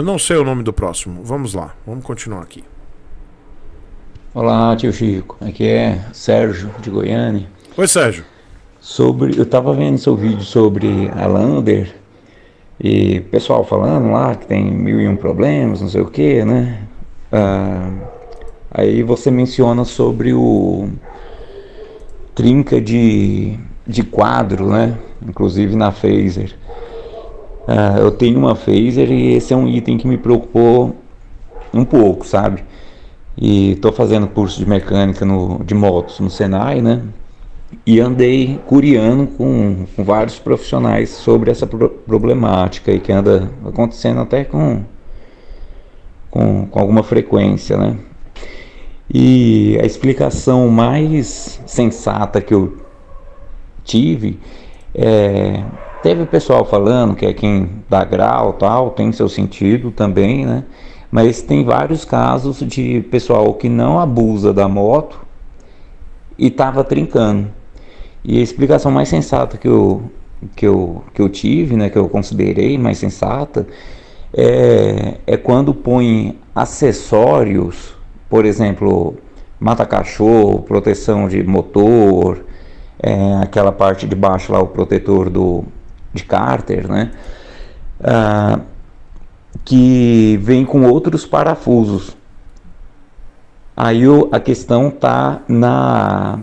Eu não sei o nome do próximo. Vamos lá, vamos continuar aqui. Olá, tio Chico. Aqui é Sérgio de Goiânia. Oi, Sérgio. Sobre, eu estava vendo seu vídeo sobre a Lander e pessoal falando lá que tem mil e um problemas, não sei o que, né? Ah, aí você menciona sobre o trinca de, de quadro, né? Inclusive na Phaser. Ah, eu tenho uma phaser e esse é um item que me preocupou um pouco, sabe? E estou fazendo curso de mecânica no, de motos no Senai, né? E andei curiando com, com vários profissionais sobre essa pro, problemática e que anda acontecendo até com, com, com alguma frequência, né? E a explicação mais sensata que eu tive é Teve pessoal falando que é quem dá grau tal, tem seu sentido também, né? Mas tem vários casos de pessoal que não abusa da moto e estava trincando. E a explicação mais sensata que eu, que eu, que eu tive, né, que eu considerei mais sensata, é, é quando põe acessórios, por exemplo, mata-cachorro, proteção de motor, é, aquela parte de baixo lá, o protetor do, de Carter, né? Ah, que vem com outros parafusos. Aí o, a questão tá na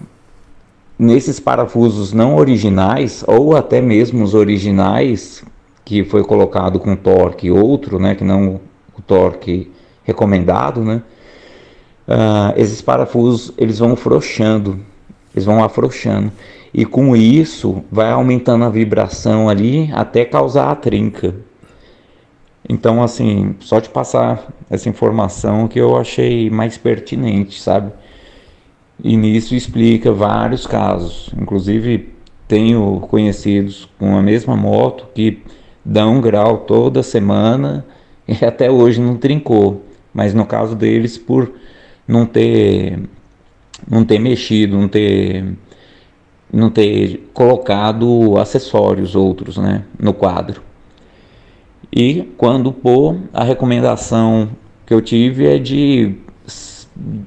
nesses parafusos não originais ou até mesmo os originais que foi colocado com torque outro, né, que não o torque recomendado, né? Ah, esses parafusos eles vão afrouxando, eles vão afrouxando e com isso vai aumentando a vibração ali até causar a trinca. Então, assim, só de passar essa informação que eu achei mais pertinente, sabe? E nisso explica vários casos. Inclusive, tenho conhecidos com a mesma moto que dão um grau toda semana e até hoje não trincou. Mas no caso deles, por não ter, não ter mexido, não ter não ter colocado acessórios outros né, no quadro. E quando pôr, a recomendação que eu tive é de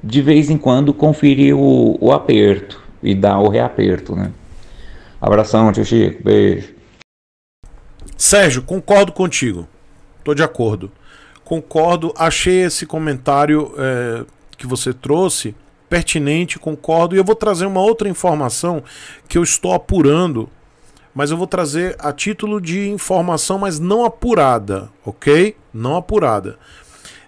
de vez em quando conferir o, o aperto e dar o reaperto. Né? Abração, tio Chico, beijo. Sérgio, concordo contigo. Tô de acordo. Concordo, achei esse comentário é, que você trouxe pertinente, concordo. E eu vou trazer uma outra informação que eu estou apurando, mas eu vou trazer a título de informação, mas não apurada, ok? Não apurada.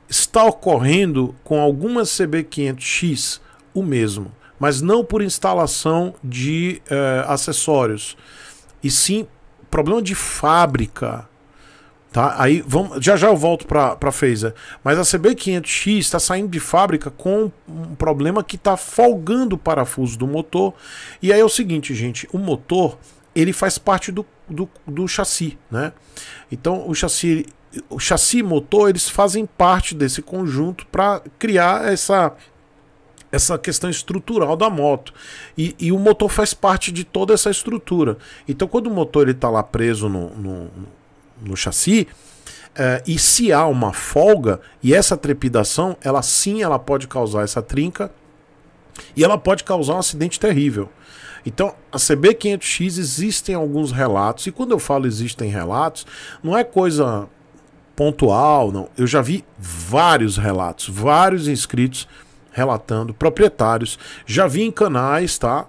Está ocorrendo com algumas CB500X o mesmo, mas não por instalação de eh, acessórios, e sim problema de fábrica Tá? Aí vamos, já já eu volto para a Phaser. Mas a CB500X está saindo de fábrica com um problema que está folgando o parafuso do motor. E aí é o seguinte, gente: o motor ele faz parte do, do, do chassi. Né? Então o chassi, o chassi e motor eles fazem parte desse conjunto para criar essa essa questão estrutural da moto. E, e, o motor faz parte de toda essa estrutura. Então, quando o motor está lá preso no, no, no chassi, eh, e se há uma folga, e essa trepidação, ela sim ela pode causar essa trinca e ela pode causar um acidente terrível. Então, a CB500X existem alguns relatos, e quando eu falo existem relatos, não é coisa pontual, não. Eu já vi vários relatos, vários inscritos relatando, proprietários, já vi em canais, tá?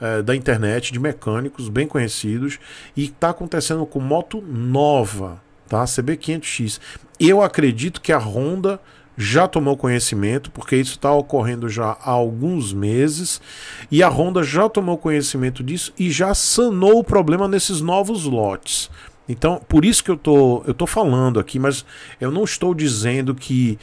é, da internet, de mecânicos bem conhecidos, e está acontecendo com moto nova, tá? CB500X. Eu acredito que a Honda já tomou conhecimento, porque isso está ocorrendo já há alguns meses, e a Honda já tomou conhecimento disso e já sanou o problema nesses novos lotes. Então, por isso que eu tô, eu tô falando aqui, mas eu não estou dizendo que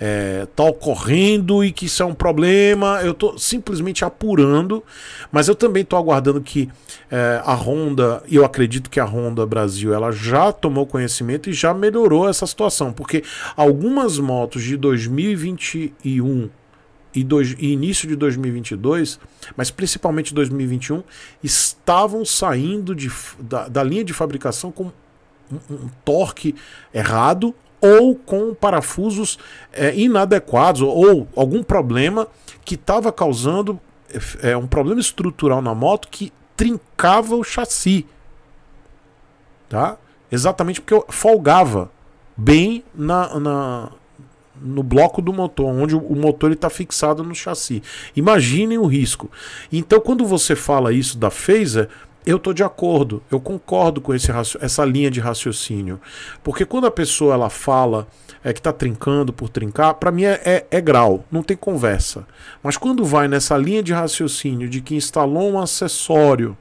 está é, tá ocorrendo e que isso é um problema. Eu estou simplesmente apurando, mas eu também estou aguardando que é, a Honda, e eu acredito que a Honda Brasil, ela já tomou conhecimento e já melhorou essa situação, porque algumas motos de 2021 e, e início de 2022, mas principalmente 2021, estavam saindo de, da, da linha de fabricação com um, um torque errado ou com parafusos é, inadequados ou algum problema que estava causando é, é, um problema estrutural na moto que trincava o chassi. Tá? Exatamente porque eu folgava bem na, na no bloco do motor, onde o motor está fixado no chassi. Imaginem o risco. Então, quando você fala isso da Phaser, eu estou de acordo, eu concordo com esse, essa linha de raciocínio. Porque quando a pessoa ela fala é, que está trincando por trincar, para mim é, é, é, grau, não tem conversa. Mas quando vai nessa linha de raciocínio de que instalou um acessório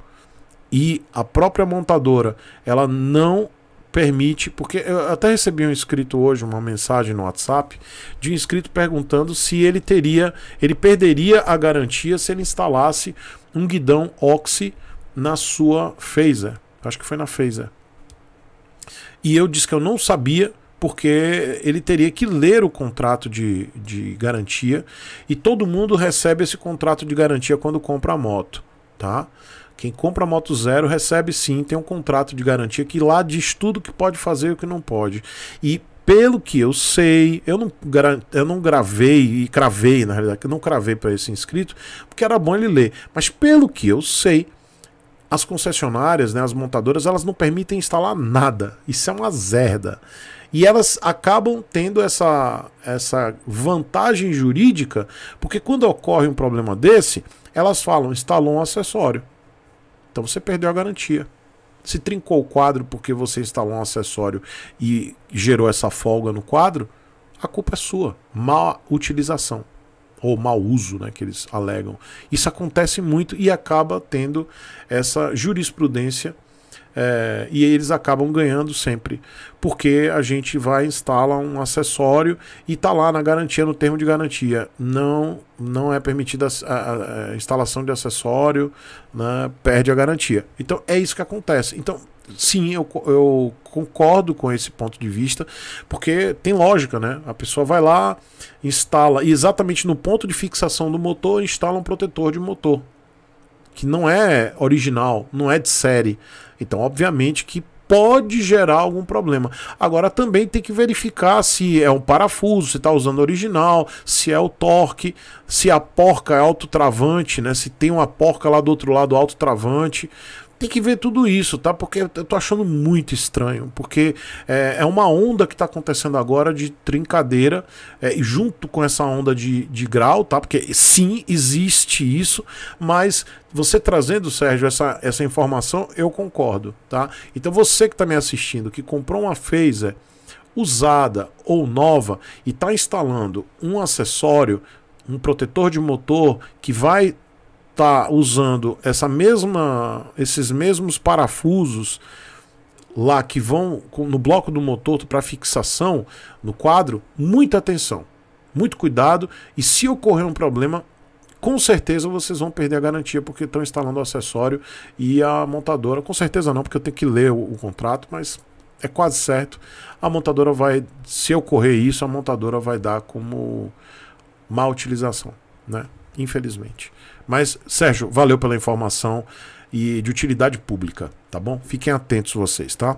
e a própria montadora ela não permite, porque eu até recebi um inscrito hoje, uma mensagem no WhatsApp, de um inscrito perguntando se ele teria, ele perderia a garantia se ele instalasse um guidão Oxy na sua Phaser. Acho que foi na Phaser. E eu disse que eu não sabia, porque ele teria que ler o contrato de, de garantia. E todo mundo recebe esse contrato de garantia quando compra a moto. Tá? Quem compra moto zero recebe sim, tem um contrato de garantia que lá diz tudo que pode fazer e o que não pode. E pelo que eu sei, eu não, eu não gravei e cravei, na realidade, eu não cravei para esse inscrito, porque era bom ele ler. Mas pelo que eu sei, as concessionárias, né, as montadoras, elas não permitem instalar nada. Isso é uma zerda. E elas acabam tendo essa, essa vantagem jurídica, porque quando ocorre um problema desse, elas falam: instalou um acessório. Então você perdeu a garantia. Se trincou o quadro porque você instalou um acessório e gerou essa folga no quadro, a culpa é sua. Má utilização ou mau uso, né, que eles alegam. Isso acontece muito e acaba tendo essa jurisprudência é, e eles acabam ganhando sempre, porque a gente vai instala um acessório e está lá na garantia, no termo de garantia, não não é permitida a, a, a instalação de acessório, né, perde a garantia. Então é isso que acontece. Então sim, eu, eu concordo com esse ponto de vista, porque tem lógica, né? A pessoa vai lá, instala, e exatamente no ponto de fixação do motor, instala um protetor de motor. Que não é original, não é de série. Então, obviamente que pode gerar algum problema. Agora também tem que verificar se é um parafuso, se está usando original, se é o torque, se a porca é autotravante, né? Se tem uma porca lá do outro lado autotravante, tem que ver tudo isso, tá? Porque eu tô achando muito estranho, porque é, é uma onda que tá acontecendo agora de trincadeira, é, junto com essa onda de, de grau, tá? Porque sim, existe isso, mas você trazendo, Sérgio, essa, essa informação, eu concordo, tá? Então você que tá me assistindo, que comprou uma phaser usada ou nova e tá instalando um acessório, um protetor de motor que vai está usando essa mesma, esses mesmos parafusos lá que vão no bloco do motor para fixação no quadro, muita atenção, muito cuidado e se ocorrer um problema, com certeza vocês vão perder a garantia porque estão instalando o acessório e a montadora, com certeza não, porque eu tenho que ler o, o contrato, mas é quase certo, a montadora vai, se ocorrer isso, a montadora vai dar como má utilização, né? infelizmente. Mas, Sérgio, valeu pela informação e de utilidade pública, tá bom? Fiquem atentos vocês, tá?